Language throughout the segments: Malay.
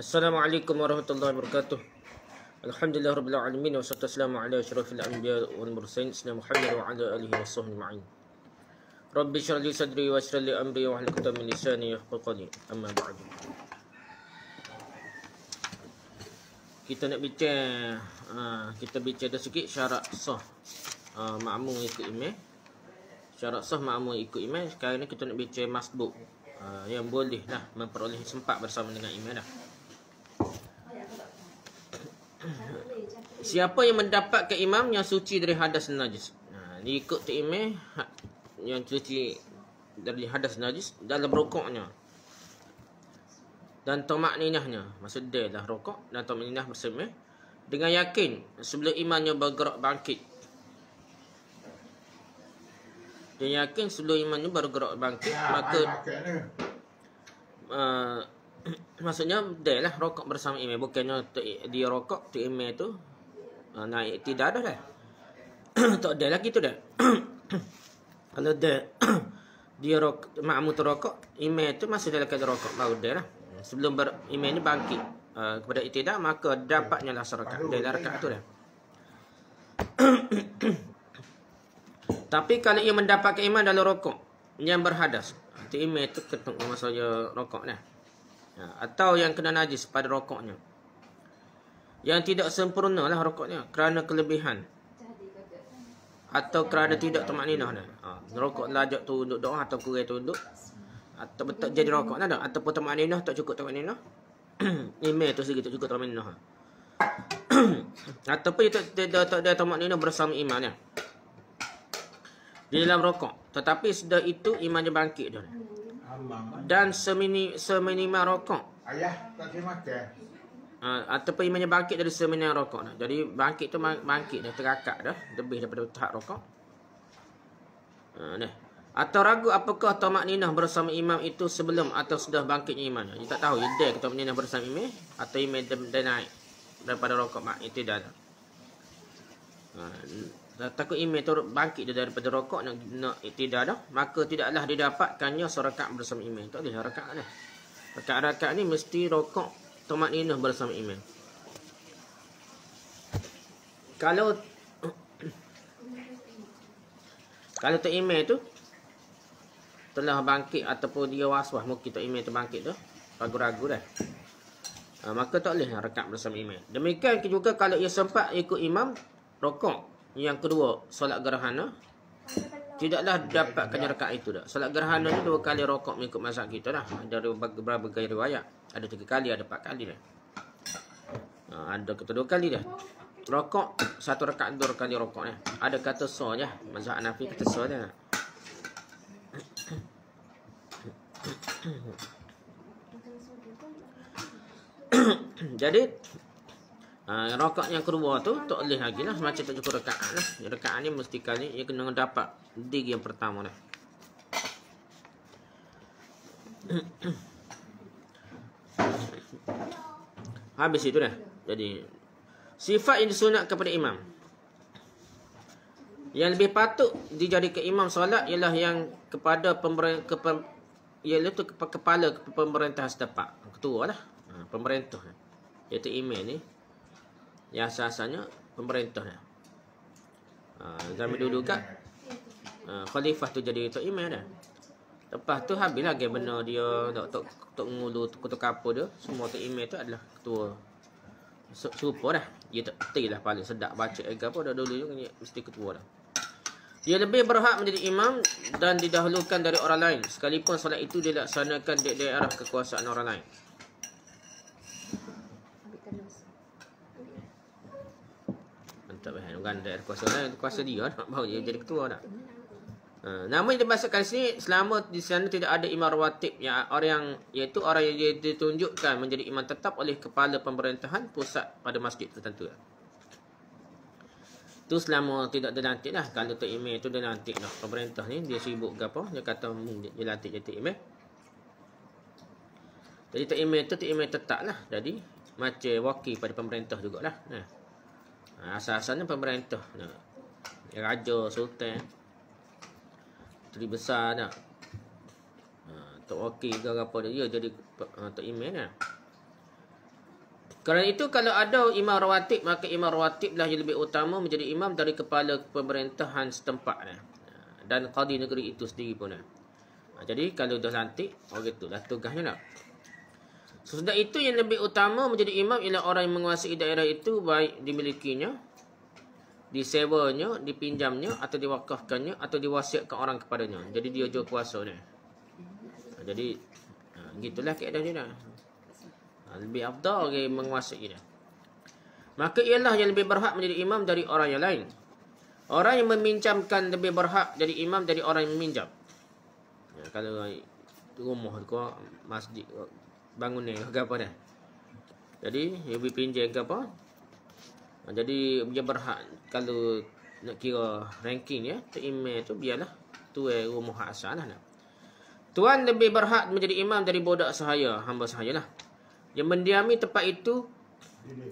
Assalamualaikum warahmatullahi wabarakatuh. Alhamdulillah rabbil alamin wassalatu wassalamu ala asyrafil anbiya wal mursalin sayyidina Muhammad wa ala alihi washabbihi ajma'in. Rabbi shrah li sadri wayassir li amri wahlul 'uqdatam min lisani yafqahu qawli. Amma ba'd. Kita nak bincang ah, kita bincang dah sikit syarat sah uh, makmum ikut imam. Syarat sah makmum ikut imam sekarang ni kita nak bincang masbuk. Ah, yang boleh lah memperoleh sempat bersama dengan imam dah. Siapa yang mendapatkan imam yang suci dari hadas najis? Nah, ha, dia ikut imam ha, yang suci dari hadas najis dalam rokoknya. Dan tomak ninahnya. Maksud dia dah rokok dan tomak ninah bersama Dengan yakin sebelum imannya bergerak bangkit. Dia yakin sebelum imannya bergerak bangkit. Ya, maka... Uh, maksudnya dia lah rokok bersama imam. Bukannya dia rokok tu imam tu Ha, naik tidak dah dah. tak ada lagi tu dah. Kalau dia dia rok terokok, imam tu masih dalam keadaan rokok baru dia lah. Sebelum ber, imam ni bangkit uh, kepada itidak maka dapatnya lah serakat. Dia lah rakat tu dah. Tapi kalau ia mendapatkan iman dalam rokok yang berhadas, itu tu ketuk masa dia rokok dah. Ah, atau yang kena najis pada rokoknya. Yang tidak sempurna lah rokoknya Kerana kelebihan Atau kerana tidak temak ninah ha, Rokok lajak tu untuk doa Atau kurai tu untuk Atau betul jadi rokok lah dah Ataupun temak ninah tak cukup temak ninah Email tu sikit tak cukup temak ninah Ataupun dia tak ada tak, tak, temak ninah bersama imannya Di dalam rokok Tetapi sudah itu iman dia bangkit dah Dan semini semini rokok Ayah tak terima kasih uh, ataupun imannya bangkit dari seminar rokok dah. Jadi bangkit tu bangkit dah terakak dah lebih daripada tahap rokok. Uh, atau ragu apakah tamak ninah bersama imam itu sebelum atau sudah bangkitnya iman. Dia tak tahu dia ke tamak ninah bersama imam atau imam dah naik daripada rokok mak itu dah. Ha, uh, takut imam tu bangkit dia daripada rokok nak, nak tidak dah maka tidaklah didapatkannya serakat bersama imam tak boleh serakat dah rakaat-rakaat ni mesti rokok tumak ninuh bersama iman. Kalau kalau tu iman tu telah bangkit ataupun dia waswas mungkin kita iman tu bangkit tu ragu-ragu dah. Ha, maka tak boleh lah rekat bersama iman. Demikian juga kalau ia sempat ikut imam rokok. Yang kedua, solat gerhana tidaklah dapat kenyerakat itu dah. Salat gerhana ni dua kali rokok mengikut masa kita dah. Dari beberapa gaya riwayat. Ada tiga kali, ada empat kali dah. Ha, ada kata dua kali dah. Rokok, satu rekat dua kali rokok ni. Ada kata so je. Mazhab Anafi kata so je. Jadi, Uh, ha, rokok yang kedua tu tak boleh lagi lah. Semacam tak cukup rekaan lah. Rekaan ni mesti kali ia kena dapat dig yang pertama lah. Habis itu dah. Jadi, sifat yang disunat kepada imam. Yang lebih patut dijadikan imam solat ialah yang kepada pemerintah, kepe, ialah tu kepala pemerintah setempat. Ketua lah. Ha, pemerintah. Iaitu imam ni. Ya, asas-asasnya pemerintahnya. Ah zaman dulu kat uh, khalifah tu jadi tok imam dah. Lepas tu habis lagi benda dia tok tok tok ngulu tok tok apa dia semua tok imam tu adalah ketua. Serupa dah. Dia tak betul lah paling sedap baca ke apa dah dulu juga mesti ketua dah. Dia lebih berhak menjadi imam dan didahulukan dari orang lain sekalipun solat itu dilaksanakan di daerah kekuasaan orang lain. bukan daerah kuasa kuasa dia nak bawa dia jadi ketua nak. Ha, namun yang dimaksudkan sini selama di sana tidak ada imam rawatib yang orang yang iaitu orang yang ditunjukkan menjadi imam tetap oleh kepala pemerintahan pusat pada masjid tertentu. Tu selama tidak dilantik lah. Kalau tu imam tu dilantik lah. Pemerintah ni dia sibuk ke apa. Dia kata hmm, dia lantik jadi imam. Jadi tak imam itu tu imam tetap lah. Jadi macam wakil pada pemerintah jugalah. Nah. Ha. Ah, Asas-asasnya pemerintah nak. Raja, sultan Teri besar nak. Ha, ah, tak okey ke apa dia ya, Jadi ha, ah, tak iman kan? Kerana itu kalau ada imam rawatib Maka imam rawatib lah yang lebih utama Menjadi imam dari kepala pemerintahan setempat nak. Dan qadi negeri itu sendiri pun nak. Lah. Jadi kalau dah santik, oh itu lah tugasnya nak. Sesudah itu yang lebih utama menjadi imam ialah orang yang menguasai daerah itu baik dimilikinya, disewanya, dipinjamnya atau diwakafkannya atau diwasiatkan orang kepadanya. Jadi dia jual kuasa dia. Ha, jadi ha, gitulah keadaan dia. Ha, lebih afdal dia menguasai dia. Maka ialah yang lebih berhak menjadi imam dari orang yang lain. Orang yang meminjamkan lebih berhak jadi imam dari orang yang meminjam. Ya, kalau rumah kau, masjid bangun ni gapo dah. Jadi UV pinjam apa? Ah, jadi dia berhak kalau nak kira ranking ya, tu imam tu biarlah tu rumah asalah nak. Tuan lebih berhak menjadi imam dari bodak sahaya, hamba sahaya lah. Yang mendiami tempat itu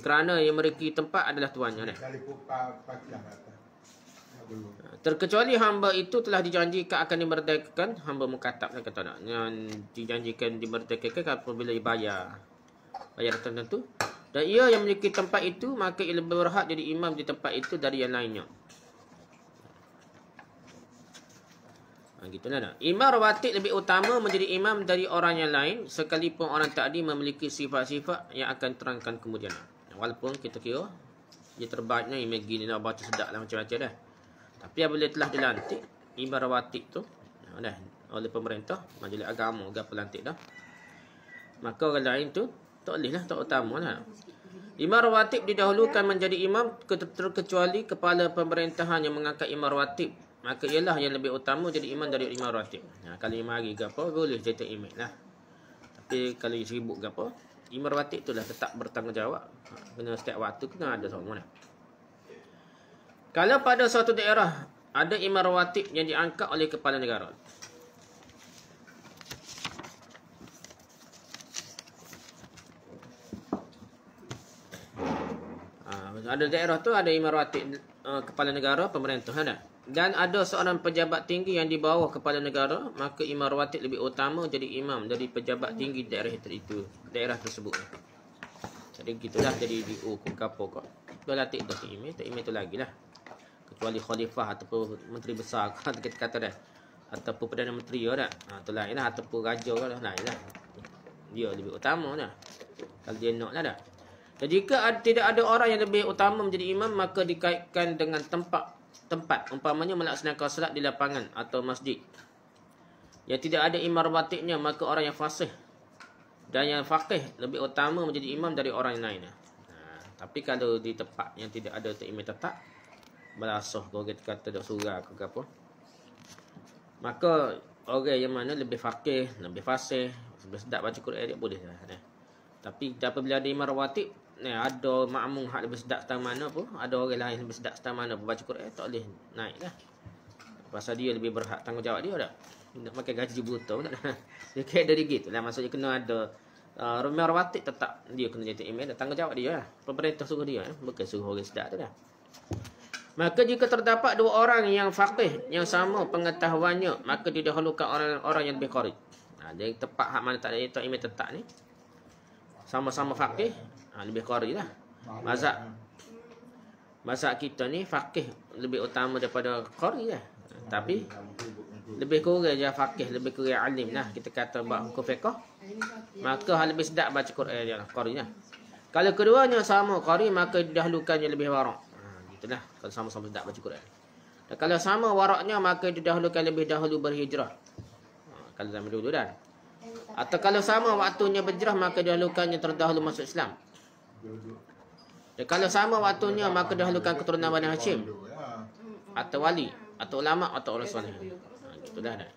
kerana yang memiliki tempat adalah tuannya dah. Terkecuali hamba itu telah dijanjikan akan dimerdekakan, hamba mengkatakan kata nak yang dijanjikan dimerdekakan apabila dibayar. Bayar bayar tertentu. Dan ia yang memiliki tempat itu maka ia lebih berhak jadi imam di tempat itu dari yang lainnya. Ha, gitu lah nak. Imam rawatib lebih utama menjadi imam dari orang yang lain sekalipun orang tadi memiliki sifat-sifat yang akan terangkan kemudian. Walaupun kita kira dia terbaiknya imam gini nak lah, baca sedap lah macam-macam dah. -macam tapi apabila telah dilantik Ibarawatik tu dah, Oleh pemerintah Majlis agama Agar pelantik dah Maka orang lain tu Tak boleh lah Tak utama lah Imam Rawatib didahulukan menjadi imam terkecuali kepala pemerintahan yang mengangkat Imam Rawatib. Maka ialah yang lebih utama jadi imam dari Imam Rawatib. Ha, kalau imam hari ke apa, boleh jadi imam lah. Tapi kalau sibuk ke apa, Imam Rawatib itulah tetap bertanggungjawab. Ha, kena setiap waktu kena ada semua lah. Kalau pada suatu daerah ada imam rawatib yang diangkat oleh kepala negara. Ah, ada daerah tu ada imam rawatib eh, kepala negara pemerintahan dah. Dan ada seorang pejabat tinggi yang di bawah kepala negara, maka imam rawatib lebih utama jadi imam dari pejabat tinggi daerah itu, daerah tersebut. Jadi gitulah jadi di hukum kapok. Belatik tak imam, tak imam tu lagilah wali khalifah ataupun menteri besar kata kita kata dah ataupun perdana menteri ya dah ha tu lainlah ya lah. ataupun raja ke ya lah lainlah dia lebih utama dah ya. kalau dia naklah dah dan jika ada, tidak ada orang yang lebih utama menjadi imam maka dikaitkan dengan tempat tempat umpamanya melaksanakan solat di lapangan atau masjid yang tidak ada imam batiknya, maka orang yang fasih dan yang faqih lebih utama menjadi imam dari orang yang lain. Nah, ha, tapi kalau di tempat yang tidak ada imam tetap, berasah ke orang kata dak surah ke apa. Maka orang yang mana lebih fakih, lebih fasih, lebih sedap baca Quran dia boleh lah. Ya. Tapi apabila ada imam rawatib, ya, ada makmum hak lebih sedap setan mana pun, ada orang lain lebih sedap setan mana pun baca Quran, tak boleh naik lah. Pasal dia lebih berhak tanggungjawab dia tak? Nak pakai gaji buta pun tak? Dia kaya dari gitu lah. Maksudnya kena ada uh, imam rawatib tetap dia kena jadi imam. Ada tanggungjawab dia lah. Pemerintah suruh dia lah. Bukan suruh orang sedap tu lah. Maka jika terdapat dua orang yang faqih yang sama pengetahuannya, maka didahulukan orang orang yang lebih qari. Ha, jadi tepat hak mana tak ada itu imam tetap ni. Sama-sama faqih, ha, lebih qari lah. Mazhab Mazhab kita ni faqih lebih utama daripada qari lah. Tapi lebih kurang dia faqih, lebih kurang alim lah. Kita kata buat hukum fiqah. Maka hal lebih sedap baca Quran dia lah, qari lah. Kalau keduanya sama qari, maka didahulukan yang lebih warak. Itulah kalau sama-sama tidak baca Quran. Dan kalau sama waraknya maka didahulukan lebih dahulu berhijrah. Ha, kalau zaman dulu dan. Atau kalau sama waktunya berhijrah maka didahulukannya terdahulu masuk Islam. Dan kalau sama waktunya maka didahulukan keturunan Bani Hashim. Atau wali. Atau ulama atau orang suami. Ha, Itulah dah.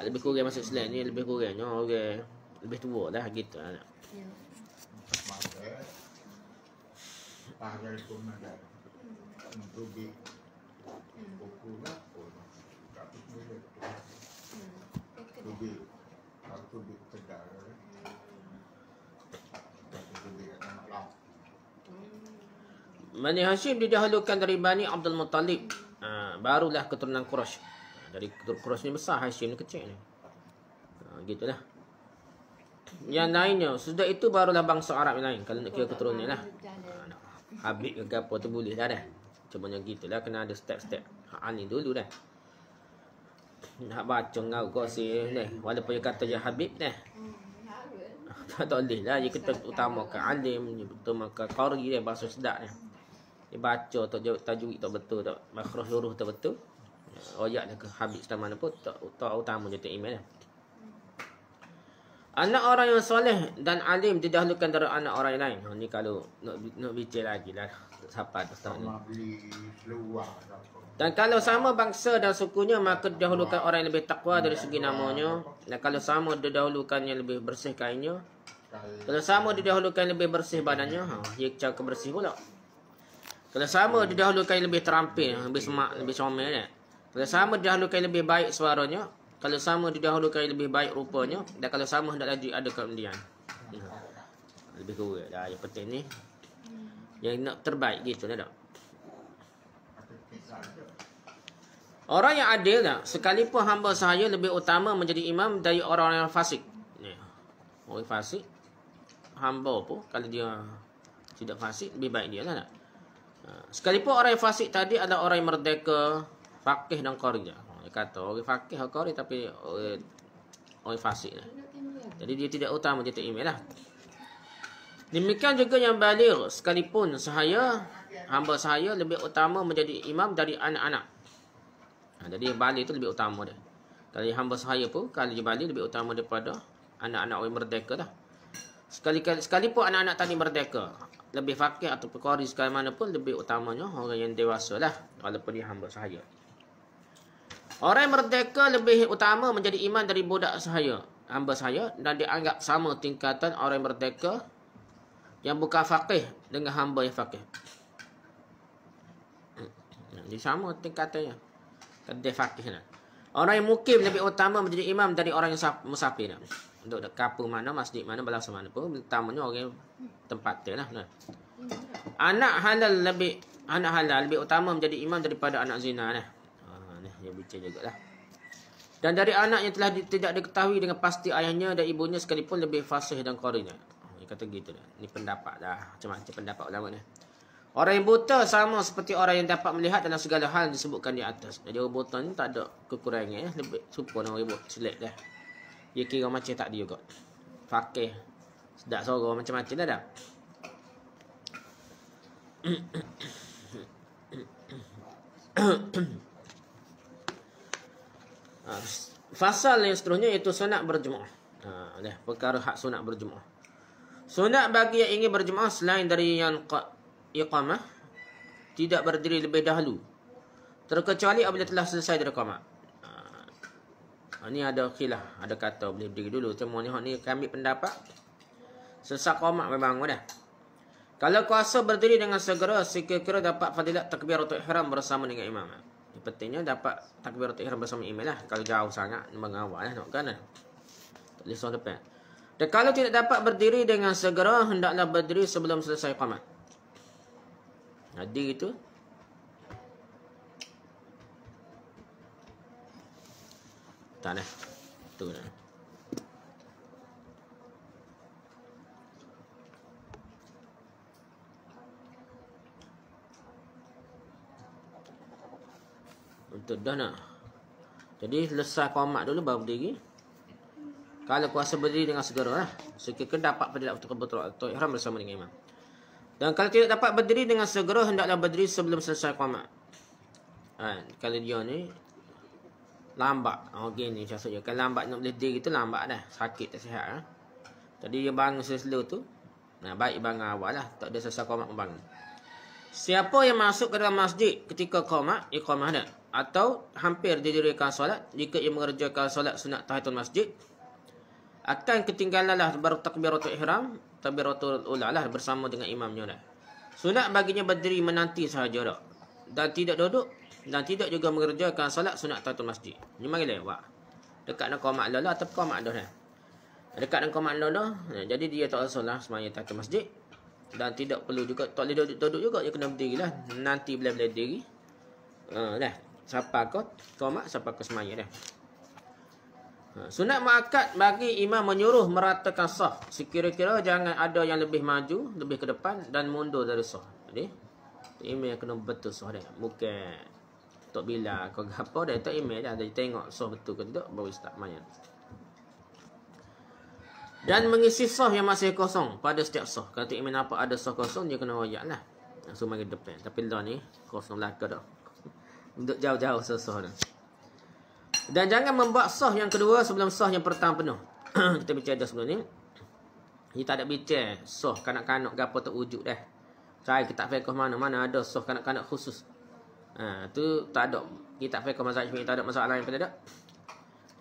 Ha, lebih kurang masuk Islam ni lebih kurangnya orang. Okay. Lebih tua dah gitu. Ya. Yeah. Pak merugi hmm. pun tak boleh itu rugi satu bit tegar tapi rugi kata maklum Bani Hashim didahulukan dari Bani Abdul Muttalib ha, Barulah keturunan Quraish Dari Quraish ni besar Hashim ni kecil ni ha, Gitulah Yang lainnya Sudah itu barulah bangsa Arab yang lain Kalau nak kira keturunan ni lah ha, Habib ke apa tu boleh lah dah dah Cuma macam gitu, lah kena ada step-step hak ni dulu dah. Nak baca dengan kau si ni. Walaupun dia kata je Habib dah. Hmm, tak boleh lah. Dia kata utamakan alim. betul maka qari dia bahasa sedap dia. Dia baca tak jawab tajwid tak betul tak. Makhruh huruf tak betul. Ayat dah ke Habib selama mana pun tak, tak utama je tak iman dah. Anak orang yang soleh dan alim didahulukan daripada anak orang yang lain. Ini ha, kalau nak, nak bincang lagi lah. Sapa tu tahu ni. Dan kalau sama bangsa dan sukunya, maka didahulukan orang yang lebih takwa dari segi namanya. Dan kalau sama didahulukan yang lebih bersih kainnya. Kalau sama didahulukan yang lebih bersih badannya, ha, ia cakap kebersih pula. Kalau sama didahulukan yang lebih terampil, ha, lebih semak, lebih comel. Kan. Kalau sama didahulukan yang lebih baik suaranya, kalau sama dahulu didahulukan lebih baik rupanya Dan kalau sama hendak lagi ada kemudian hmm. Ya. Lebih kurang dah. yang penting ni Yang nak terbaik gitu ni tak Orang yang adil tak Sekalipun hamba sahaya lebih utama menjadi imam dari orang yang fasik ni. Ya. Orang yang fasik Hamba pun kalau dia tidak fasik lebih baik dia lah tak ha. Sekalipun orang yang fasik tadi adalah orang yang merdeka Fakih dan korja dia kata orang fakih kau ni tapi orang orang fasik lah. Jadi dia tidak utama dia tak imam lah. Demikian juga yang balik sekalipun sahaya hamba sahaya lebih utama menjadi imam dari anak-anak. Ha, jadi balik itu lebih utama dia. Dari hamba sahaya pun kalau dia balik lebih utama daripada anak-anak orang merdeka lah. Sekali-kali sekalipun anak-anak tadi merdeka lebih fakih atau pekori sekalian mana pun lebih utamanya orang yang dewasa lah walaupun dia hamba sahaya. Orang merdeka lebih utama menjadi imam dari budak saya, hamba saya dan dianggap sama tingkatan orang merdeka yang bukan faqih dengan hamba yang faqih. Di sama tingkatannya. Kedai faqihnya. Lah. Orang yang mukim lebih utama menjadi imam dari orang yang musafir. Nah. Untuk dekat mana, masjid mana, balas mana pun. Utamanya orang yang tempat dia lah. Kan? Anak halal lebih anak halal lebih utama menjadi imam daripada anak zina. Nah dia bucin juga lah. Dan dari anak yang telah di, tidak diketahui dengan pasti ayahnya dan ibunya sekalipun lebih fasih dan korinya. Dia kata gitu dah. Ini pendapat dah. Macam-macam pendapat ulama ni. Orang yang buta sama seperti orang yang dapat melihat dalam segala hal yang disebutkan di atas. Jadi orang buta ni tak ada kekurangan. Eh. Lebih super orang ibu. Selek dah. Dia kira macam tak dia kot. Fakih. Sedap sorong macam-macam dah dah. Ahem. Ha, fasal yang seterusnya itu sunat berjemaah. Ha, perkara hak sunat berjemaah. Sunat bagi yang ingin berjemaah selain dari yang iqamah. Tidak berdiri lebih dahulu. Terkecuali apabila telah selesai direkamah. Ha, ini ha, ada khilah. Ada kata boleh berdiri dulu. Cuma ni, ni kami pendapat. Sesak komak memang. Dah. Kalau kuasa berdiri dengan segera. Sekiranya dapat fadilat takbir untuk ihram bersama dengan imam. Yang pentingnya dapat takbiratul ihram bersama imam lah. Kalau jauh sangat mengawal lah nak kan? Tak boleh suara depan. Dan kalau tidak dapat berdiri dengan segera, hendaklah berdiri sebelum selesai qamat. Hadir itu. Tak lah. Itu lah. Untuk dah nak. Jadi selesai komat dulu baru berdiri. Kalau kuasa berdiri dengan segera lah. Sekiranya dapat berdiri untuk kebetulan atau ikhram bersama dengan imam. Dan kalau tidak dapat berdiri dengan segera, hendaklah berdiri sebelum selesai komat. Ha, kalau dia ni, lambat. Okey ha, ni maksudnya. Kalau lambat nak boleh diri tu, lambat dah. Sakit tak sihat lah. Jadi dia bangun selesai tu. Nah, baik bangun awal lah. Tak ada selesai komat pun Siapa yang masuk ke dalam masjid ketika komat, ikhramah dah atau hampir didirikan solat jika ia mengerjakan solat sunat tahiyatul masjid akan ketinggalanlah baru takbiratul ihram takbiratul ula lah bersama dengan imamnya lah. sunat baginya berdiri menanti sahaja dah. dan tidak duduk dan tidak juga mengerjakan solat sunat tahiyatul masjid ni mari lewat dekat nak komak lah atau komak dah dekat dengan komak lah jadi dia tak rasa lah semanya semuanya tahiyatul masjid dan tidak perlu juga tak boleh duduk, duduk juga dia kena berdiri lah. nanti boleh-boleh diri Uh, eh, dah siapa kau tomat siapa kau semaya dia. Ha, sunat muakkad bagi imam menyuruh meratakan sah. Sekira-kira jangan ada yang lebih maju, lebih ke depan dan mundur dari sah. Jadi imam yang kena betul sah dia. Bukan tok bila kau gapo dia tok imam dah dia tengok sah betul ke tidak baru start main. Dan mengisi sah yang masih kosong pada setiap sah. Kalau tok imam nampak ada sah kosong dia kena lah. Langsung mari depan. Tapi dah ni kosong lah ke dah. Untuk jauh-jauh sah dah. Dan jangan membuat sah yang kedua sebelum sah yang pertama penuh. Kita bincang dah sebelum ni. Kita ada bincang sah kanak-kanak ke apa tak wujud dah. Saya kita tak fikir mana-mana ada sah kanak-kanak khusus. Ha, tu tak ada. Kita tak fikir masa ni tak ada masalah lain pada tak.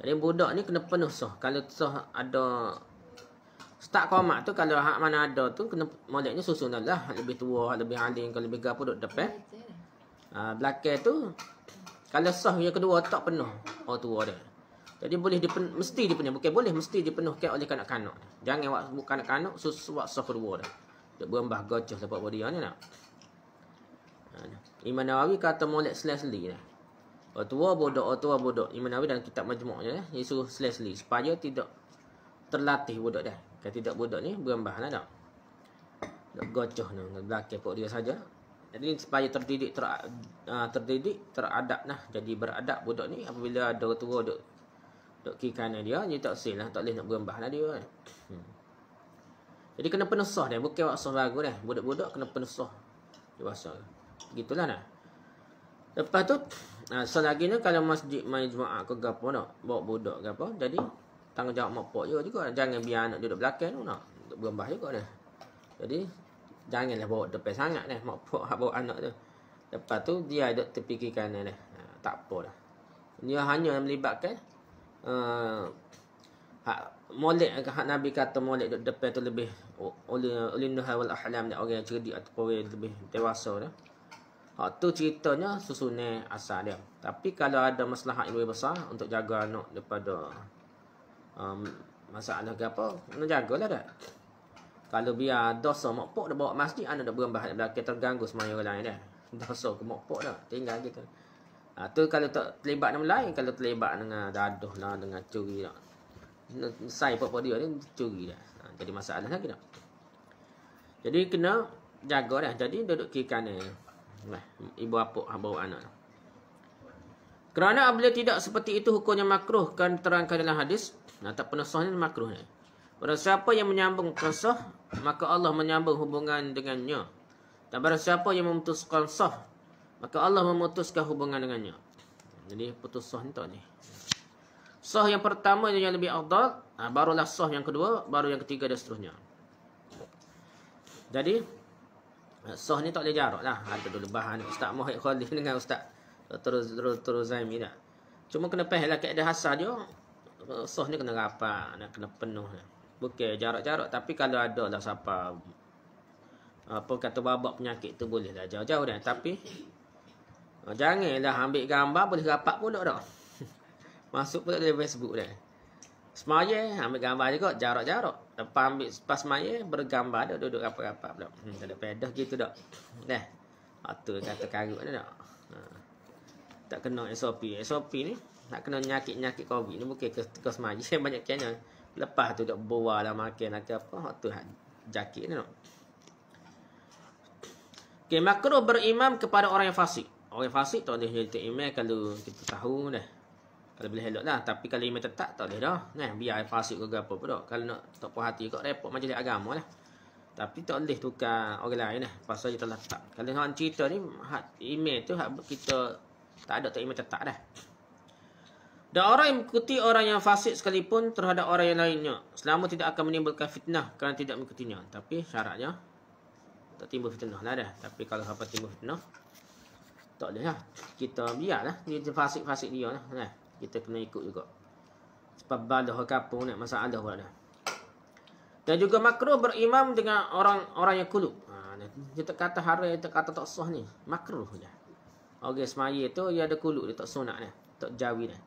Jadi budak ni kena penuh sah. Kalau sah ada start komat tu kalau hak mana ada tu kena moleknya susun dah lah. Lebih tua, lebih alim, kalau lebih gapo duduk depan. Ha, belakang tu kalau sah yang kedua tak penuh orang tua dia. Jadi boleh dipen, mesti dipenuh bukan boleh mesti dipenuhkan oleh kanak-kanak. Jangan buat bukan kanak-kanak sesuatu sah kedua dah. Tak berembah gajah sebab body ni nak. Ha, Imam Nawawi kata molek selesli lah. Orang tua bodoh, orang tua bodoh. Imam Nawawi dalam kitab majmuknya lah. Dia suruh selesli supaya tidak terlatih bodoh dah. Kalau tidak bodoh ni berembah lah nak. Tak gocoh ni. Belakang pokok dia saja. Jadi supaya terdidik ter, uh, terdidik teradab lah. Jadi beradab budak ni apabila ada tua duk duk kiri kanan dia dia tak sel lah tak boleh nak berembah lah dia. Kan. Hmm. Jadi kena penesah dia bukan waksah baru dah. Budak-budak kena penesah dewasa. Gitulah nah. Lepas tu nah selagi ni kalau masjid mai jemaah ke gapo nak bawa budak ke apa jadi tanggungjawab mak pak juga jangan biar anak duduk belakang tu nak berembah juga dah. Jadi janganlah bawa depan sangat dah mak pak hak bawa anak tu lepas tu dia ada tepi kiri kanan dah ha, tak apalah dia hanya melibatkan uh, hak hak nabi kata molek duk depan tu lebih oh, oleh oleh nuha wal ahlam dia orang yang cerdik atau orang yang lebih dewasa dah hak tu ceritanya susunan asal dia tapi kalau ada masalah yang lebih besar untuk jaga anak daripada um, masalah ke apa nak jagalah dah kalau biar dosa makpok dah bawa masjid anak dah berambah belakang terganggu semuanya orang lain dah kan. Dosa ke makpok dah Tinggal je ha, tu kalau tak terlibat dengan lain Kalau terlibat dengan dadah lah Dengan curi lah Sai pokok dia ni curi dah ha, Jadi masalah lagi dah Jadi kena jaga dah Jadi duduk kiri kanan nah, Ibu apuk ha, bawa anak Kerana apabila tidak seperti itu Hukumnya makruh kan terangkan dalam hadis Nah, tak penasahnya makruh ni. Barang siapa yang menyambung kasah, maka Allah menyambung hubungan dengannya. Dan barang siapa yang memutus sah, maka Allah memutuskan hubungan dengannya. Jadi putus soh ni tak ni. Sah yang pertama yang lebih afdal, ha, barulah soh yang kedua, baru yang ketiga dan seterusnya. Jadi, ha, soh ni tak boleh jarak lah. Ada ha, dulu bahan Ustaz Mohd Khalil dengan Ustaz terus terus terus Teruzaim ni Cuma kena pahit lah keadaan hasar dia. Soh ni kena rapat, kena penuh lah. Bukan jarak-jarak tapi kalau ada lah siapa apa kata babak penyakit tu boleh lah jauh-jauh dah kan. tapi ah, janganlah ambil gambar boleh rapat pun dah. Masuk pula dari Facebook dah. Semaya ambil gambar juga jarak-jarak. Lepas ambil pas semaya bergambar dah duduk rapat-rapat pula. Hmm, tak ada pedah gitu dah. Dah. Atu ah, kata karut dah dah. Tak kena SOP. SOP ni tak kena nyakit-nyakit COVID ni bukan ke, ke semaya banyak kena. Lepas tu duk berbual lah makin lah ke apa. Hak tu hak jakit ni. Okey, makruh berimam kepada orang yang fasik. Orang fasik tak boleh jadi imam kalau kita tahu dah. Kalau boleh elok lah. Tapi kalau imam tetap tak boleh dah. Nah, biar fasik ke apa pun dah. Kalau nak tak puas hati kot repot majlis agama lah. Tapi tak boleh tukar orang lain lah. Pasal kita telah Kalau orang cerita ni, hak imam tu hak kita tak ada tak imam tetap dah. Dan orang yang mengikuti orang yang fasik sekalipun terhadap orang yang lainnya. Selama tidak akan menimbulkan fitnah kerana tidak mengikutinya. Tapi syaratnya tak timbul fitnah lah dah. Tapi kalau apa timbul fitnah, tak boleh lah. Kita biar lah. Dia fasik-fasik dia lah. Nah, kan? kita kena ikut juga. Sebab badah ke apa nak masalah pula dah. Dan juga makro berimam dengan orang-orang yang kulub. Ha, kita kata hara, kita kata tak sah ni. makro. je. Orang okay, semaya tu, dia ada kulub. Dia tak sunat ni. Tak jawi ni.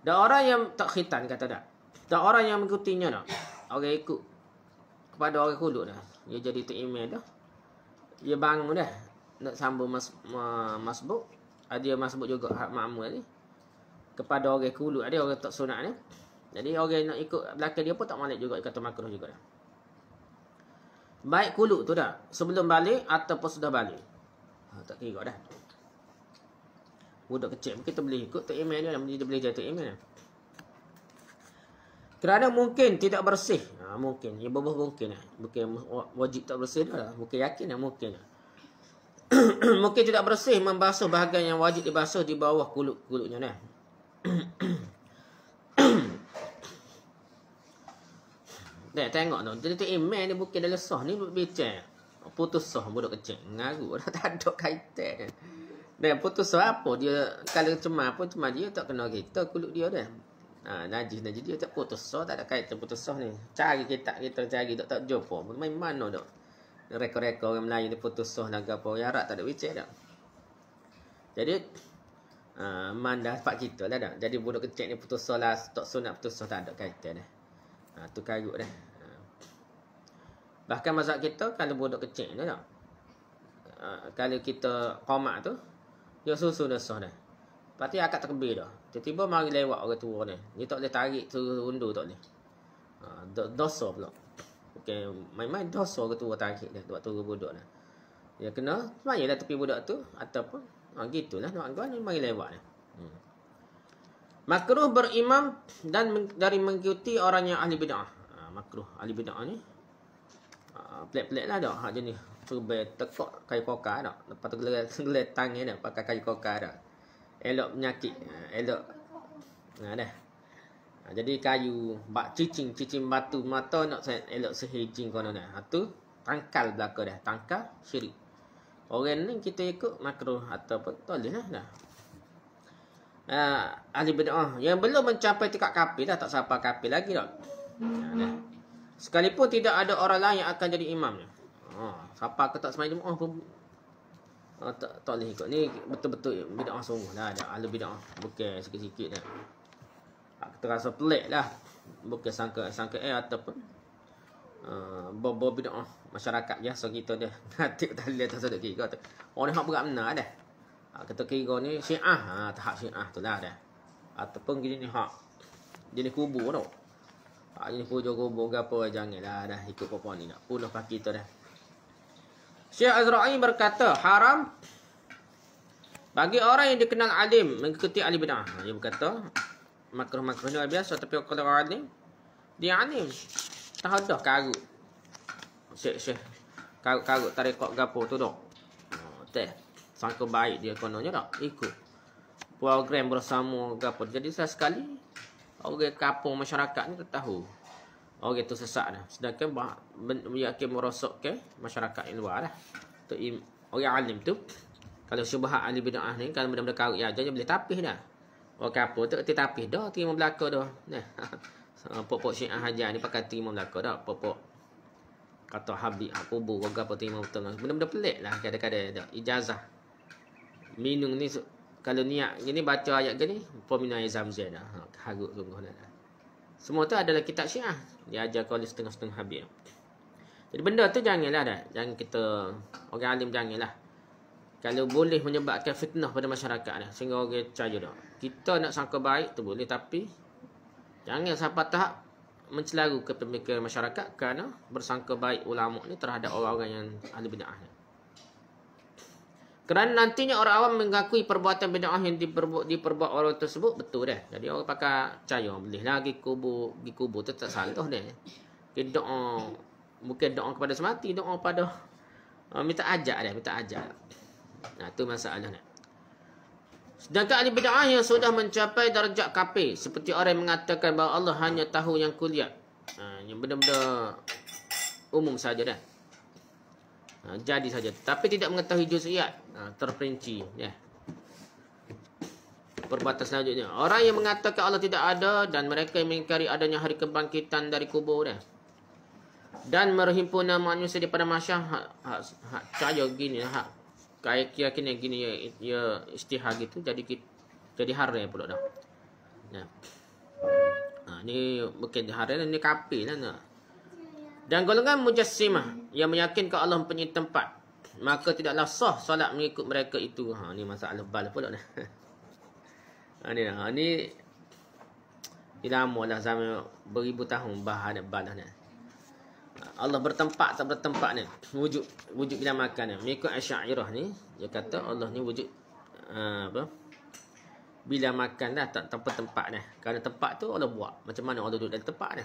Dan orang yang tak khitan kata tak. Dan orang yang mengikutinya nak, Orang ikut. Kepada orang kuduk dah. Dia jadi terimil dah. Dia bangun dah. Nak sambung mas, masbuk. Ah, dia masbuk juga hak makmur ni. Kepada orang kuduk. Ada orang tak sunat ni. Jadi orang nak ikut belakang dia pun tak malik juga. Kata makruh juga dah. Baik kuluk tu dah. Sebelum balik ataupun sudah balik. Ha, tak kira dah. Budak kecil pun kita boleh ikut tok lah. iman dia, boleh jadi tok iman lah. Kerana mungkin tidak bersih. Ha, mungkin. Ya, berbuah mungkin. Bukan lah. wajib tak bersih dah lah. Bukan yakin lah. Mungkin. mungkin tidak bersih membasuh bahagian yang wajib dibasuh di bawah kulit-kulitnya. Nah. Dek, tengok tu. Jadi tu iman ni bukan dah lesah. Ni bincang. Putus sah budak kecil. Ngaruk. Tak ada kaitan. Dan putus lah apa dia kalau cemar pun cuma dia tak kena kita kulit dia dah. Ha, najis najis dia tak putus so tak ada kaitan putus so ni. Cari kita kita cari tak tak jumpa. Main mana dok? Rekor-rekor orang Melayu ni putus so nak apa yarak tak ada wicet dah. Jadi ha, mandah pak kita lah dah. Jadi budak kecil ni putus so lah tak so nak putus so tak ada kaitan dah. Ha, tu karut dah. Ha. Bahkan masa kita kalau budak kecil ni dah. Ha, kalau kita komak tu dia susu nasuh ni. Lepas tu akak terkebir dah. Tiba-tiba mari lewat orang tua ni. Dia tak boleh tarik tu rundu tak boleh. Ha, dosa pula. Okay. Main-main dosa orang tua tarik dia. Sebab turun budak ni. Dia kena semayalah tepi budak tu. Ataupun. Ha, gitulah. Nak kau ni mari lewat ni. Hmm. Makruh berimam dan dari mengikuti orang yang ahli bid'ah. Ha, makruh ahli bid'ah ni. Ha, Pelik-pelik lah dah. Ha, jenis cerbai tekok kayu kokar dah. Lepas tu gelet tangan dah pakai kayu kokar dah. Elok menyakit. Ha, elok. Ha, dah. Ha, jadi kayu bak cicing, cicing batu mata nak saya elok sehijing kono dah. Ha tu tangkal belaka dah, tangkal syirik. Orang ni kita ikut makro ataupun tolih lah dah. Uh, ahli bid'ah oh, yang belum mencapai tingkat kapi dah tak sampai kapi lagi dah. dah. Sekalipun tidak ada orang lain yang akan jadi imamnya. Ha, siapa ke tak semayang Jumaat oh, pun ha, ah, tak tak boleh ikut. Ni betul-betul bidah ah sungguh dah ada ahli bidah. Ah. Bukan sikit-sikit dah. Aku terasa pelik lah. Bukan sangka sangka eh ataupun uh, bobo bidah masyarakat ya so kita dia nanti tak boleh tak sedek kira tu. Orang oh, ni hak berat mana lah dah. kata kira ni syiah. Ha, tahap syiah tu lah dah. Ataupun jenis hak jenis kubur tau. Ha, jenis kubur kubur ke apa janganlah dah ikut apa-apa ni nak puluh pakai tu dah. Syekh Azra'i berkata, haram bagi orang yang dikenal alim mengikuti ahli bid'ah. Dia berkata, makruh-makruh ni biasa tapi kalau orang alim, dia alim. Tak ada karut. Syekh, Syekh. Karut-karut tarikat gapur tu dok. Oh, teh. Sangka baik dia kononnya tak? Ikut. Program bersama gapur. Jadi saya sekali, orang kapur masyarakat ni tak tahu orang oh, itu tersesat dah sedangkan meyakin merosakkan masyarakat yang luar lah tu orang alim tu kalau syubhat ahli bidah ni kalau benda-benda karut ya jangan boleh tapis dah orang kapur tu kata tapis dah terima belaka dah nah pokok syiah hajar ni pakai terima belaka dah pokok kata habib aku buka warga apa terima betul benda-benda pelik lah kadang-kadang ijazah minum ni kalau niat gini baca ayat ni, pun minum air zamzam dah ha, karut sungguh dah semua tu adalah kitab syiah dia ajar kau setengah-setengah habis. Jadi benda tu janganlah dah. Jangan kita orang alim janganlah. Kalau boleh menyebabkan fitnah pada masyarakat dah sehingga orang percaya dah. Kita nak sangka baik tu boleh tapi jangan sampai tahap mencelaru kepemikiran masyarakat kerana bersangka baik ulama ni terhadap orang-orang yang ahli bid'ah. Ah kerana nantinya orang awam mengakui perbuatan bid'ah yang diperbuat, diperbuat orang tersebut betul dah. Jadi orang pakai cahaya boleh lagi kubur, di kubur tu tak salah dah. Okay, doa mungkin doa kepada semati, doa pada uh, minta ajak dah, minta ajak. Nah, tu masalahnya. Sedangkan ahli bid'ah yang sudah mencapai darjat kafir seperti orang yang mengatakan bahawa Allah hanya tahu yang kuliah. Uh, yang benda-benda umum saja dah ha, jadi saja tapi tidak mengetahui juziat ha, terperinci ya perbatas selanjutnya orang yang mengatakan Allah tidak ada dan mereka yang mengingkari adanya hari kebangkitan dari kubur ya dan merhimpunan manusia daripada masyarakat hak, hak, hak cahaya gini hak kayak keyakinan gini ya, ya istihar gitu jadi jadi hara pula dah ya ha, ini mungkin hara ni kapi lah nak dan golongan mujassimah yang meyakinkan Allah mempunyai tempat. Maka tidaklah sah solat mengikut mereka itu. Ha, ini masalah bal pula dah. Ha, ini, ha, ini, ini lama dah sampai beribu tahun bahan bal dah. Allah bertempat tak bertempat ni. Wujud, wujud bila makan ni. Mengikut asyairah ni, dia kata Allah ni wujud uh, apa? bila makan dah tak tempat tempat ni. Kerana tempat tu Allah buat. Macam mana Allah duduk dalam tempat ni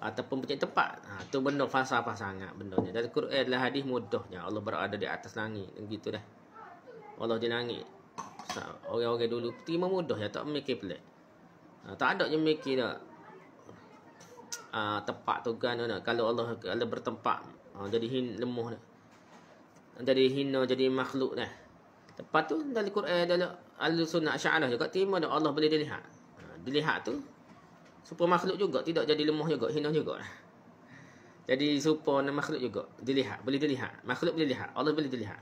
ataupun pencet tepat Ha, tu benda falsafah sangat bendanya. Dan Quran adalah hadis mudahnya. Allah berada di atas langit. Begitu dah. Allah di langit. Orang-orang dulu terima mudah ya. Tak memikir pelik. Ha, tak ada yang memikir nak. Ha, tempat tu kan. Nak. Kalau Allah kalau bertempat. Ha, jadi hin, lemuh dah. Jadi hina, jadi makhluk dah. tepat tu dari Quran adalah Al-Sunnah Asya'alah juga terima dah Allah boleh dilihat. Ha, dilihat tu super makhluk juga tidak jadi lemah juga hina juga jadi super nama makhluk juga dilihat boleh dilihat makhluk boleh dilihat Allah boleh dilihat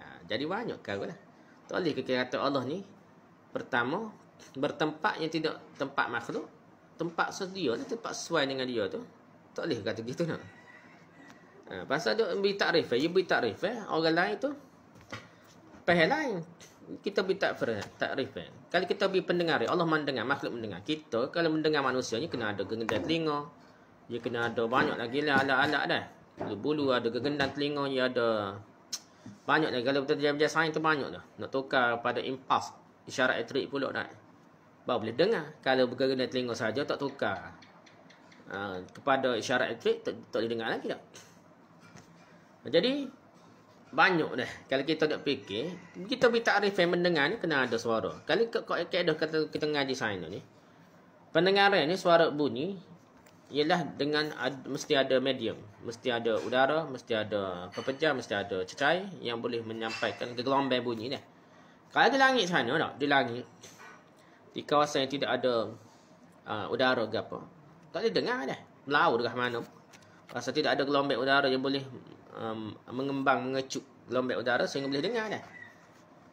ha, jadi banyak kau lah tak boleh kita kata Allah ni pertama bertempat yang tidak tempat makhluk tempat sedia tu tempat sesuai dengan dia tu tak boleh kata gitu nak ha, pasal dia beri takrif eh, dia beri takrif eh, orang lain tu pahal lain kita beri takrif tak eh. kan. Kalau kita beri pendengar, eh, Allah mendengar, makhluk mendengar. Kita kalau mendengar manusia ni kena ada gendang telinga. Dia kena ada banyak lagi lah alat-alat dah. Bulu-bulu ada gendang telinga, dia ada banyak lagi. Kalau betul-betul dia sign tu banyak dah. Nak tukar pada impas isyarat elektrik pula dah. Baru boleh dengar. Kalau bergerak telinga saja tak tukar. Uh, kepada isyarat elektrik tak, tak boleh dengar lagi tak. Jadi banyak dah kalau kita nak fikir kita bagi takrif yang mendengar ni kena ada suara kali ke kau ke dah kata kita ngaji sains ni pendengaran ni suara bunyi ialah dengan ad, mesti ada medium mesti ada udara mesti ada pepejam mesti ada cecai yang boleh menyampaikan gelombang bunyi ni kalau di langit sana tak di langit di kawasan yang tidak ada uh, udara ke apa tak boleh dengar dah melaut dekat mana rasa tidak ada gelombang udara yang boleh um, mengembang mengecup lombek udara sehingga boleh dengar kan.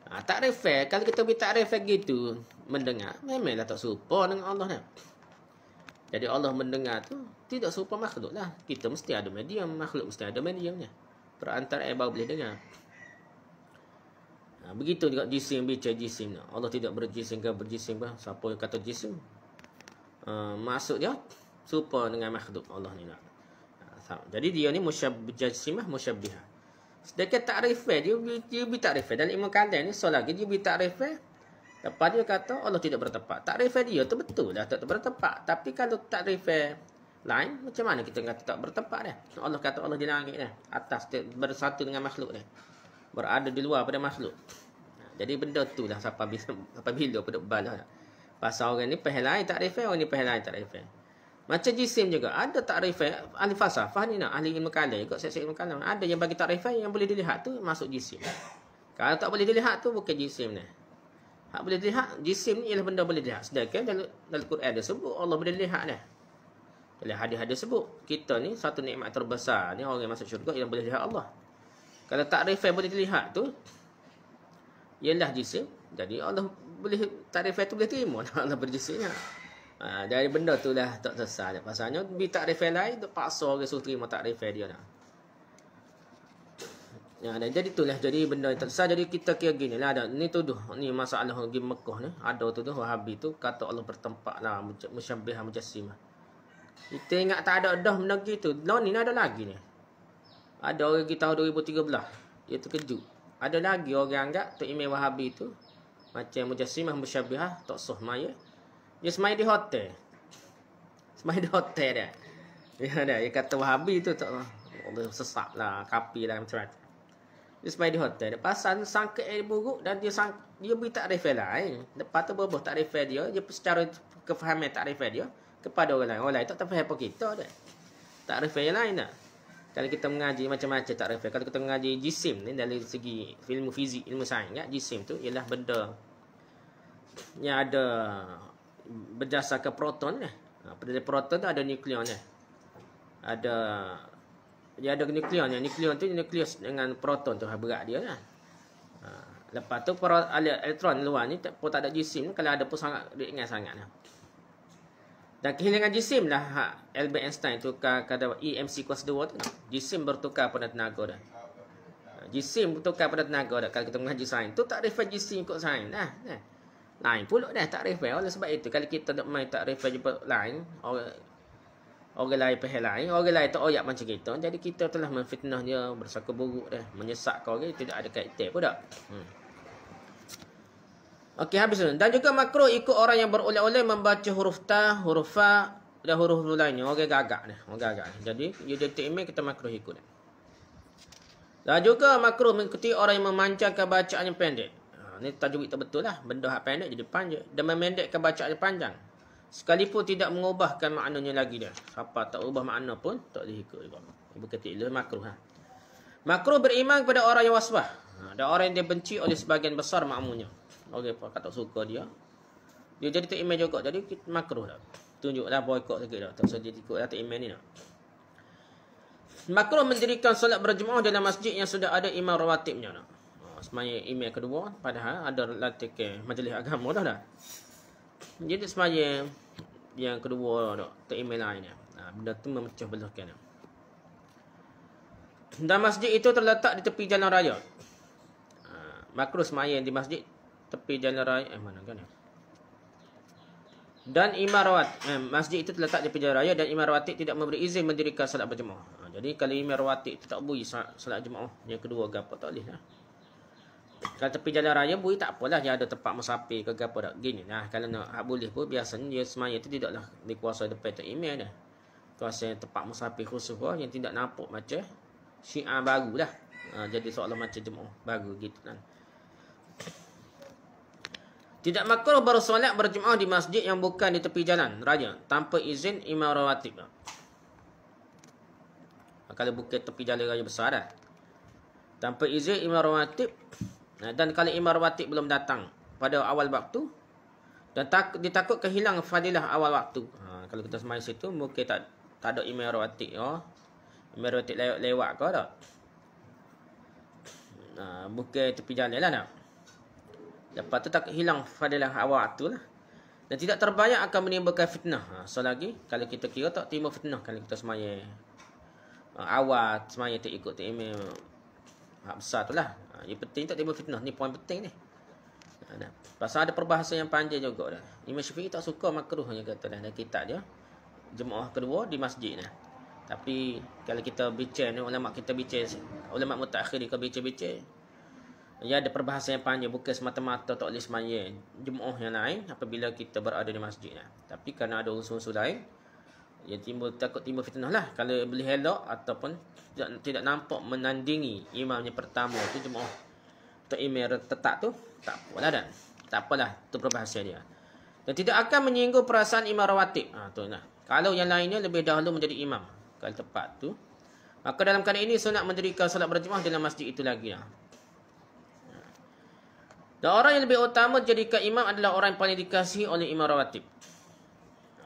Ha, tak refer kalau kita bagi tak refer gitu mendengar memanglah tak serupa dengan Allah kan. Jadi Allah mendengar tu tidak serupa makhluk lah. Kita mesti ada medium, makhluk mesti ada mediumnya. Kan? Perantara air baru boleh dengar. Ha, begitu juga jisim bicara jisim. Allah tidak berjisim ke berjisim bah. Siapa yang kata jisim? Uh, maksud dia serupa dengan makhluk Allah ni lah. Faham? Jadi dia ni musyab, jasimah musyabihah. Sedangkan ta'rifah, eh, dia dia beri ta'rifah. Eh. Dan Imam Qadil ni, so lagi, dia beri ta'rifah. Eh. Lepas dia kata, Allah tidak bertepat. Ta'rifah dia tu betul dah tak bertepat. Tapi kalau ta'rifah lain, macam mana kita kata tak bertepat dia? Allah kata Allah di langit dia. Atas, bersatu dengan makhluk dia. Berada di luar pada makhluk. Jadi benda tu lah, Siapa bila, sampai bila pun dia Pasal orang ni pahal lain ta'rifah, orang ni pahal lain ta'rifah. Macam jisim juga. Ada takrifah eh, ahli falsafah ni nak. Ahli ilmu kalam juga. Saya ilmu kalam. Ada yang bagi takrifah eh, yang boleh dilihat tu masuk jisim. Kalau tak boleh dilihat tu bukan jisim ni. Hak boleh dilihat. Jisim ni ialah benda boleh dilihat. Sedangkan dalam, dalam Quran dia sebut. Allah boleh dilihat ni. Dalam hadis-hadis sebut. Kita ni satu nikmat terbesar ni. Orang yang masuk syurga yang boleh lihat Allah. Kalau tak takrifah boleh dilihat tu. Ialah jisim. Jadi Allah boleh takrifah tu boleh terima. Allah berjisimnya. Ha, dari benda tu lah tak sesal dia. Pasalnya bi tak refer lain tu paksa orang suruh terima tak refer dia nak. Ya, dan jadi itulah jadi benda yang tersal jadi kita kira gini lah ada ni tuduh ni masalah di Mekah ni ada tu tuduh Wahabi tu kata Allah bertempat lah musyabbihah mujassimah. Kita ingat tak ada dah benda gitu. Lah ni ada lagi ni. Ada orang kita tahun 2013 dia terkejut. Ada lagi orang anggap tu Imam Wahabi tu macam mujassimah musyabbihah tak sah mayat. Dia semai di hotel. Semai di hotel dia. Dia, ya, dia, dia kata wahabi tu tak Allah sesak lah, kapi lah macam macam. Dia semai di hotel. Dia pasang sangka air buruk dan dia sang, dia beri tak refer lah. Eh. Lepas tu berubah tak refer dia. Dia secara kefahaman tak refer dia. Kepada orang lain. Orang lain tak faham apa kita dia. Tak refer yang lain lah. Kalau kita mengaji macam-macam tak refer. Kalau kita mengaji jisim ni dari segi ilmu fizik, ilmu sains. Ya, jisim tu ialah benda yang ada berdasarkan proton ni. Ha, dari proton tu ada nukleon ni. Ada dia ada nukleon ni. Nukleon tu nukleus dengan proton tu ha, berat dia kan. Ha, lepas tu pro, elektron luar ni tak, pun tak ada jisim ni. Kalau ada pun sangat ringan sangat ni. Lah. Dan kehilangan jisim lah ha, Albert Einstein tukar kepada EMC kuasa 2 tu. Jisim bertukar pada tenaga dah. Jisim bertukar pada tenaga dah. Kalau kita mengaji sains tu tak refer jisim ikut sains lah. Nah. Kan lain pula dah tak refer oleh sebab itu kalau kita nak main tak refer jumpa lain orang orang lain pihak lain orang lain tak oyak macam kita jadi kita telah memfitnah dia bersaku buruk dah menyesatkan orang tidak ada kaitan pun dak hmm. Okey habis tu Dan juga makro ikut orang yang berulang-ulang membaca huruf ta, huruf fa dan huruf lainnya. okay gagak ni. okay gagak. Jadi yudetik ini kita makro ikut ni. Dan juga makro mengikuti orang yang memanjangkan bacaan yang pendek. Ha, ni tajwid tak betul lah. Benda hak pendek jadi panjang. Dan memendekkan bacaan dia panjang. Sekalipun tidak mengubahkan maknanya lagi dia. Siapa tak ubah makna pun tak boleh ikut juga. Berkati ilah makruh ha. Makruh beriman kepada orang yang waswah. Ha, ada orang yang dia benci oleh sebahagian besar makmunya. Okey, kalau tak suka dia. Dia jadi tak iman juga. Jadi kita makruh lah. Tunjuklah boykot sikit dah. Tak usah jadi ikut lah tak iman ni lah. Makruh mendirikan solat berjemaah dalam masjid yang sudah ada imam rawatibnya. Nah semaya email kedua padahal ada latihan majlis agama dah dah. Jadi semaya yang kedua dok tak email lain ni. Ha, benda tu memecah belahkan. Dan masjid itu terletak di tepi jalan raya. Ha, makro semaya di masjid tepi jalan raya eh mana kan ya? Dan imarawat eh, masjid itu terletak di tepi jalan raya dan imarawati tidak memberi izin mendirikan salat berjemaah. Ha, jadi kalau imarawati tak boleh salat, jemaah yang kedua gapo tak boleh lah kalau tepi jalan raya bui tak apalah yang ada tempat musafir ke apa dak gini nah kalau nak hak boleh pun biasanya dia semaya tu tidaklah dikuasai depan tu email dah kuasa tempat musafir khusus pun yang tidak nampak macam syiar baru lah ha, jadi soalan macam jemaah baru gitu kan tidak makruh bersolat berjemaah di masjid yang bukan di tepi jalan raya tanpa izin imam rawatib ha, kalau bukan tepi jalan raya besar dah tanpa izin imam rawatib dan kalau Imam Rawatib belum datang pada awal waktu, dan tak, ditakut kehilangan fadilah awal waktu. Ha, kalau kita semayang situ, mungkin tak tak ada Imam Rawatib. Oh. Imam Rawatib lewat, lewat ke tak? Ha, mungkin tepi jalan lah. Tak? Lepas tu tak hilang fadilah awal waktu lah. Dan tidak terbayang akan menimbulkan fitnah. Ha, so lagi, kalau kita kira tak timbul fitnah kalau kita semayang. Ha, awal semayang tak ikut tak imam. Hak tu lah ini penting tak timbul fitnah. Ni poin penting ni. Ha, Pasal ada perbahasa yang panjang juga dah. Imam Syafi'i tak suka makruhnya kata dah dalam kitab dia. Jemaah kedua di masjid ni. Tapi kalau kita bincang ni ulama kita bincang ulama mutaakhir kita bincang-bincang. Ya ada perbahasan yang panjang bukan semata-mata tak boleh semayang jemaah yang lain apabila kita berada di masjid ni. Tapi kerana ada unsur-unsur lain, Ya timbul takut timbul fitnah lah kalau beli helak ataupun tidak, tidak nampak menandingi imamnya pertama tu cuma oh, tak imam tetap tu tak apalah dah tak apalah tu perbahasan dia dan tidak akan menyinggung perasaan imam rawatib ha, tu nah kalau yang lainnya lebih dahulu menjadi imam kalau tepat tu maka dalam keadaan ini sunat mendirikan solat berjemaah dalam masjid itu lagi lah dan orang yang lebih utama jadikan imam adalah orang yang paling dikasihi oleh imam rawatib.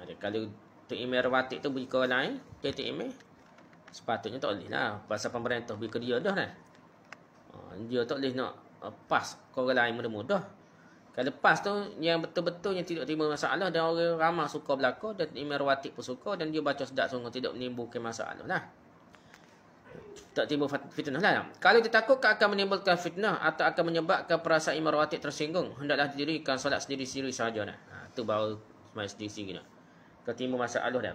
Ha, kalau tu email watik tu bagi ke lain titik email sepatutnya tak boleh lah pasal pemerintah bagi dia dah lah dia tak boleh nak ah, pas kau orang lain mudah-mudah kalau pas tu yang betul-betul yang tidak timbul masalah dan orang ramah suka berlaku dan email watik pun suka dan dia baca sedap sungguh tidak menimbulkan masalah lah tak timbul fitnah lah kalau dia takut akan menimbulkan fitnah atau akan menyebabkan perasaan imarawatik tersinggung hendaklah didirikan solat sendiri-sendiri sahaja nah. Ha, tu baru semuanya sendiri-sendiri masa masalah dia.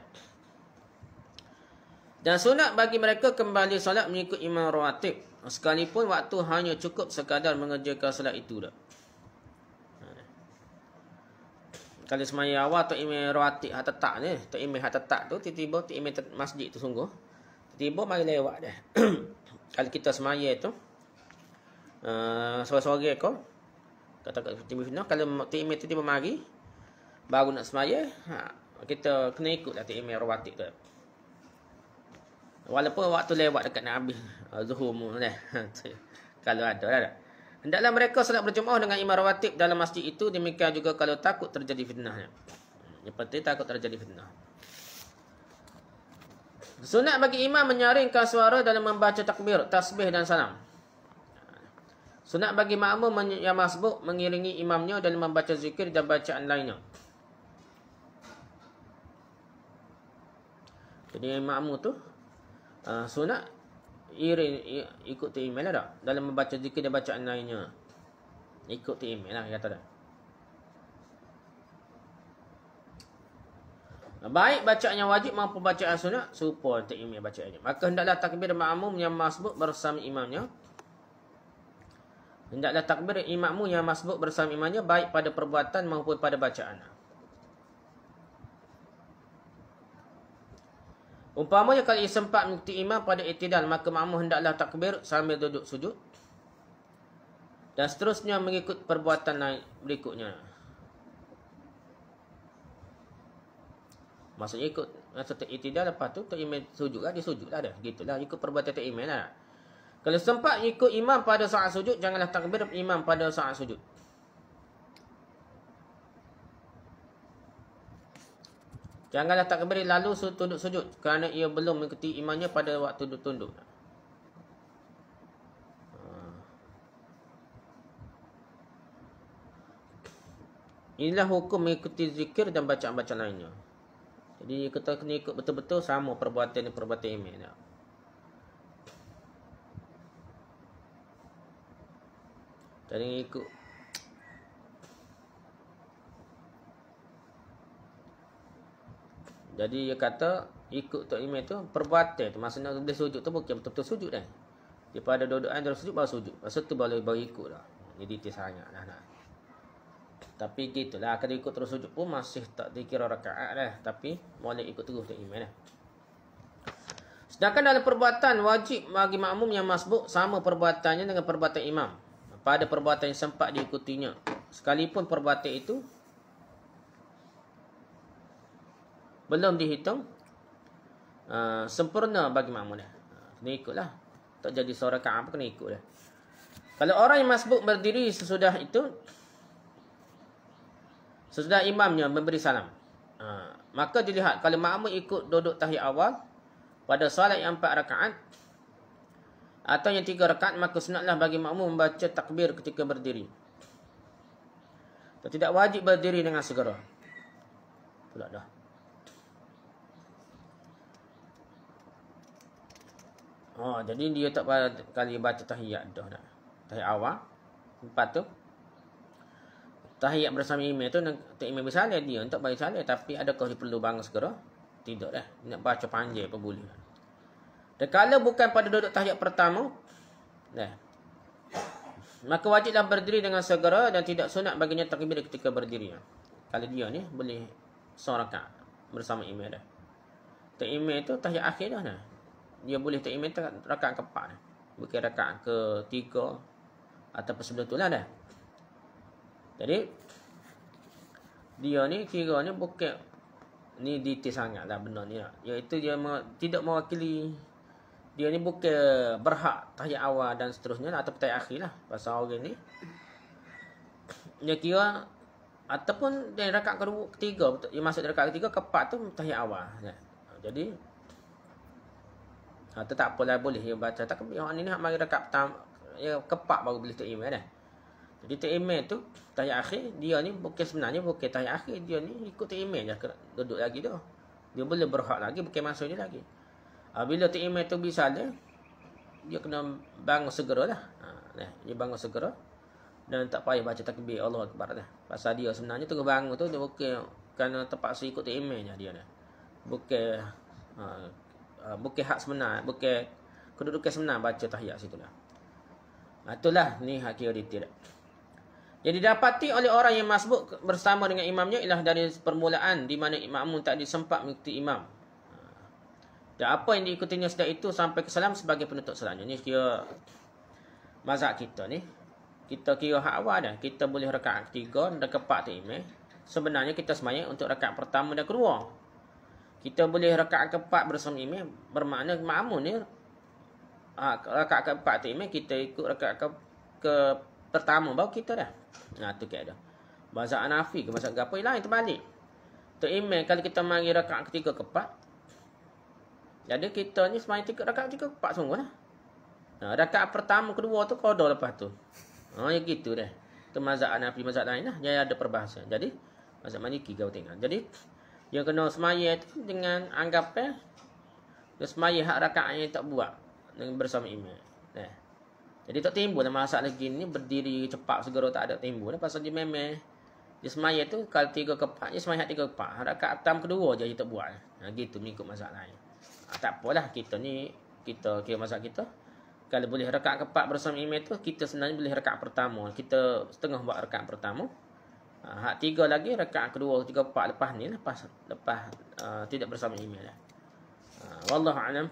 Dan sunat bagi mereka kembali solat mengikut imam rawatib. Sekalipun waktu hanya cukup sekadar mengerjakan solat itu dah. kali semayang awal tu imam rawatib hak tak ni, tu imam hak tak tu tiba-tiba tu imam masjid tu sungguh. Tiba-tiba mari lewat dah. Kali kita semayang tu eh uh, sore-sore kau kata kat timbul kalau tu imam tu tiba-tiba mari baru nak semayang, ha, kita kena ikut Datuk Imam Rawatib tu. Walaupun waktu lewat dekat Nabi uh, Zuhur pun Kalau ada lah. Hendaklah mereka salat berjumaah dengan Imam Rawatib dalam masjid itu. Demikian juga kalau takut terjadi fitnah. Yang penting takut terjadi fitnah. Sunat bagi imam menyaringkan suara dalam membaca takbir, tasbih dan salam. Sunat bagi makmum yang masbuk mengiringi imamnya dalam membaca zikir dan bacaan lainnya. Jadi makmur tu uh, ah, sunat irin ikut timin lah tak? Dalam membaca zikir dan bacaan lainnya. Ikut timin lah kata dah Baik bacaan yang wajib mampu bacaan sunat serupa timin bacaannya. Maka hendaklah takbir dan yang masbuk bersama imamnya. Hendaklah takbir imammu yang masbuk bersama imamnya baik pada perbuatan maupun pada bacaan. Umpamanya kalau ia sempat mengikuti imam pada itidal, maka makmum hendaklah takbir sambil duduk sujud. Dan seterusnya mengikut perbuatan naik berikutnya. Maksudnya ikut maksudnya itidal, lepas tu tak imam sujud lah, dia sujud lah dah. Gitulah, ikut perbuatan tak imam lah. Kalau sempat ikut imam pada saat sujud, janganlah takbir imam pada saat sujud. Janganlah takbir lalu tunduk sujud kerana ia belum mengikuti imannya pada waktu tunduk. Hmm. Inilah hukum mengikuti zikir dan bacaan-bacaan lainnya. Jadi kita kena ikut betul-betul sama perbuatan dan perbuatan imam. Jadi ikut Jadi dia kata ikut tak imam tu perbuatan tu maksudnya dia sujud tu bukan betul-betul sujud kan. Daripada dudukan dalam sujud baru sujud. Masa tu baru baru ikut dah. Jadi dia sangat nah, Tapi gitulah akan ikut terus sujud pun masih tak dikira rakaat lah tapi boleh ikut terus tak imam lah. Sedangkan dalam perbuatan wajib bagi makmum yang masbuk sama perbuatannya dengan perbuatan imam. Pada perbuatan yang sempat diikutinya. Sekalipun perbuatan itu Belum dihitung uh, Sempurna bagi makmum dia ah, Kena ikutlah Tak jadi seorang ka'ah pun kena ikutlah Kalau orang yang masbuk berdiri sesudah itu Sesudah imamnya memberi salam uh, Maka dilihat Kalau makmum ikut duduk tahiyat awal Pada solat yang empat rakaat Atau yang tiga rakaat Maka sunatlah bagi makmum membaca takbir ketika berdiri Tidak wajib berdiri dengan segera Pulak dah Ha, jadi dia tak pada kali baca tahiyat dah nak. Tahiyat awal. Lepas tu tahiyat bersama imam tu tak imam bersalah dia untuk baca salah tapi ada kau perlu bangun segera? Tidak lah. Nak baca panjang apa boleh. Dan kalau bukan pada duduk tahiyat pertama, nah. Maka wajiblah berdiri dengan segera dan tidak sunat baginya takbir ketika berdiri. Kalau dia ni boleh seorang kak bersama imam dah. Tak imam tu tahiyat akhir dah nah dia boleh terima rakaat keempat mungkin rakaat ketiga ataupun sebelum itulah dah jadi dia ni kira ni bukan ni detail sangat lah benda ni lah. iaitu dia me, tidak mewakili dia ni bukan berhak tahiyat awal dan seterusnya lah, ataupun tahiyat akhir lah pasal orang ni dia kira ataupun dia rakaat kedua ketiga yang masuk rakaat ketiga keempat tu tahiyat awal ya. jadi Ha tu tak apalah boleh dia baca tak kepik ni hak mari dekat petang ya kepak baru boleh tak email dah. Eh. Jadi tak email tu tanya akhir dia ni bukan sebenarnya bukan tanya akhir dia ni ikut tak email je duduk lagi tu. Dia boleh berhak lagi bukan masuk dia lagi. Ha, bila tak email tu bisa dia dia kena bangun segera lah. Ha, nah, dia bangun segera dan tak payah baca takbir Allah Akbar dah. Pasal dia sebenarnya tengah bangun tu dia bukan kerana terpaksa ikut tak email dia ni. Bukan ha, Ha, bukan hak sebenar, eh, bukan kedudukan sebenar baca tahiyat situlah. Ha, itulah ni hak kiriti dia. Yang didapati oleh orang yang masbuk bersama dengan imamnya ialah dari permulaan di mana makmum tak disempat mengikuti imam. Ha. Dan apa yang diikutinya setelah itu sampai ke salam sebagai penutup salamnya. Ini kira mazhab kita ni. Kita kira hak awal dah. Kita boleh rekaat ketiga dan keempat tu imam. Sebenarnya kita semayang untuk rekaat pertama dan kedua kita boleh rakaat keempat bersama imam bermakna makmum ni ha, rakaat keempat tu imam kita ikut rakaat ke, ke pertama baru kita dah nah ha, tu kira dah mazhab anafi ke mazhab apa lain terbalik tu imam kalau kita mari rakaat ketiga keempat jadi kita ni sembang tiga rakaat tiga keempat semua. lah nah ha, rakaat pertama kedua tu qada lepas tu ha oh, ya gitu dah tu anafi mazhab lain lah yang ada perbahasan jadi mazhab maliki kau tengok jadi yang kena semaya tu dengan anggap eh. Dia semaya hak rakaatnya tak buat dengan bersama imam. Eh. Jadi tak timbul lah lagi gini berdiri cepat segera tak ada timbul lah pasal dia memeh. Dia semaya tu kalau tiga ke empat, dia semaya tiga ke empat. Rakaat atam kedua je dia tak buat. Nah, ha, gitu mengikut masalah ni. Ah, tak apalah kita ni, kita kira masa kita. Kalau boleh rakaat ke bersama imam tu, kita sebenarnya boleh rakaat pertama. Kita setengah buat rakaat pertama. Ha, hak tiga lagi rakaat kedua ketiga empat lepas ni lepas lepas uh, tidak bersama imam lah. Uh, wallahu alam.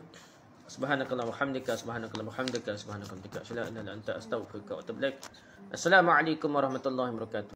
Subhanakallah hamdika subhanakallah hamdika subhanakallah hamdika. Assalamualaikum warahmatullahi wabarakatuh.